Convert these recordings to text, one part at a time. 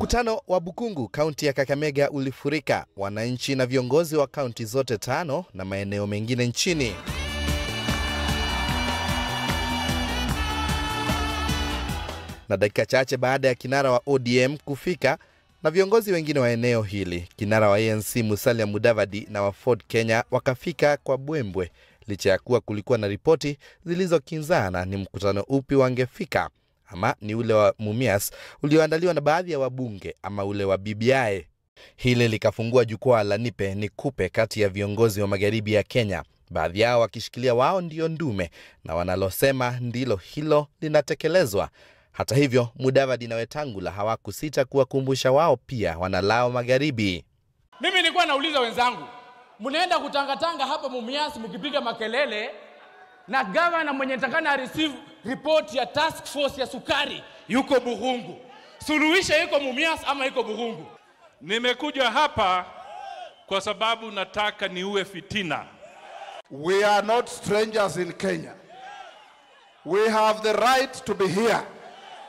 Mkutano wa Bukungu kaunti ya Kakamega ulifurika wananchi na viongozi wa kaunti zote tano na maeneo mengine nchini. Na dakika chache baada ya kinara wa ODM kufika na viongozi wengine wa eneo hili, kinara wa ANC Musalia Mudavadi na wa Ford Kenya wakafika kwa bwembwe, licha ya kuwa kulikuwa na ripoti zilizokinzana ni mkutano upi wangefika ama ni ule wa Mumias ulioandaliwa na baadhi ya wabunge ama ule wa BBI. Hili likafungua jukwaa la nipe ni kupe kati ya viongozi wa magharibi ya Kenya, baadhi yao wakishikilia wao ndio ndume na wanalosema ndilo hilo linatekelezwa. Hata hivyo, Mudavadi na Wetangula hawakusita kuwakumbusha wao pia wanalao magharibi. Mimi nilikuwa nauliza wenzangu, mnaenda kutangatanga hapa Mumias mkipiga makelele na gavana mwenye takana receive ripoti ya task force ya sukari yuko Buhungu. Suluhisho yuko Mumias ama yuko Buhungu? Nimekuja hapa kwa sababu nataka niue fitina. We are not strangers in Kenya. We have the right to be here.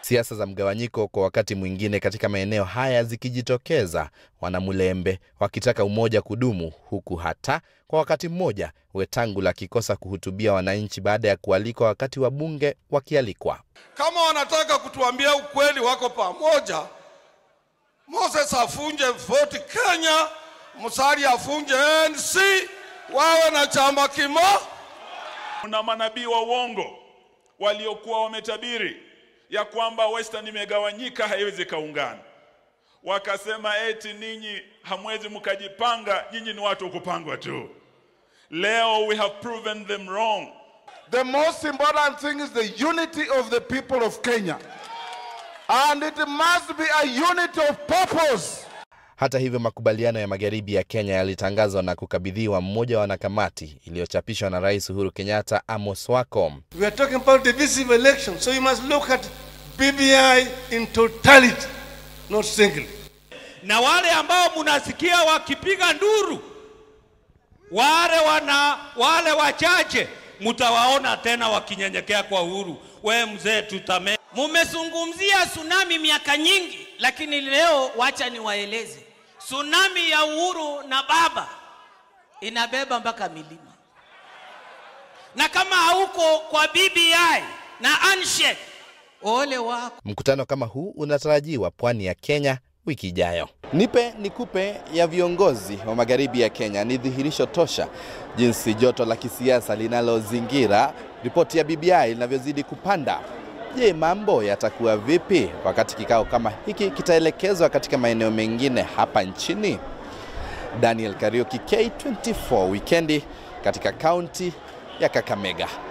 Siasa za mgawanyiko kwa wakati mwingine katika maeneo haya zikijitokeza, wanamulembe wakitaka umoja kudumu, huku hata kwa wakati mmoja Wetangula akikosa kuhutubia wananchi baada ya kualikwa wakati wa bunge wakialikwa. Kama wanataka kutuambia ukweli, wako pamoja. Moses afunje voti Kenya, Musari afunje NC, wawe na chama kimo. Kuna manabii wa uongo waliokuwa wametabiri ya kwamba Western imegawanyika haiwezi kaungana. Wakasema eti ninyi hamwezi mkajipanga, nyinyi ni watu kupangwa tu. Leo we have proven them wrong. The most important thing is the unity of the people of Kenya. And it must be a unity of purpose. Hata hivyo makubaliano ya magharibi ya Kenya yalitangazwa na kukabidhiwa mmoja wa nakamati iliyochapishwa na Rais Uhuru Kenyatta, Amos Wako. We are talking about divisive election, so you must look at BBI in totality, not singly. Na wale ambao munasikia wakipiga nduru, wale wana wale wachache mutawaona tena wakinyenyekea kwa uhuru. We mzee tutame. Mumezungumzia tsunami miaka nyingi, lakini leo wacha niwaeleze, tsunami ya uhuru na baba inabeba mpaka milima, na kama hauko kwa BBI na handshake ole wako. Mkutano kama huu unatarajiwa pwani ya Kenya wiki ijayo. Nipe nikupe ya viongozi wa magharibi ya Kenya ni dhihirisho tosha jinsi joto la kisiasa linalozingira ripoti ya BBI linavyozidi kupanda. Je, mambo yatakuwa vipi wakati kikao kama hiki kitaelekezwa katika maeneo mengine hapa nchini? Daniel Kariuki, K24 wikendi katika kaunti ya Kakamega.